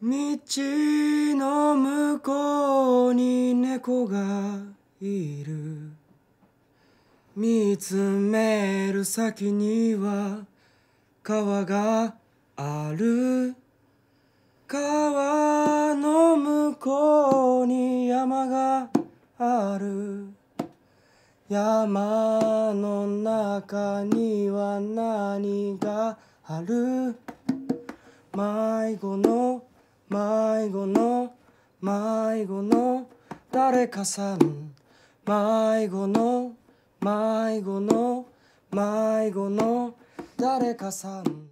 道の向こうに猫がいる見つめる先には川がある川の向こうに山がある山の中には何がある迷子の迷子の迷子の誰かさん迷子の迷子の迷子の誰かさん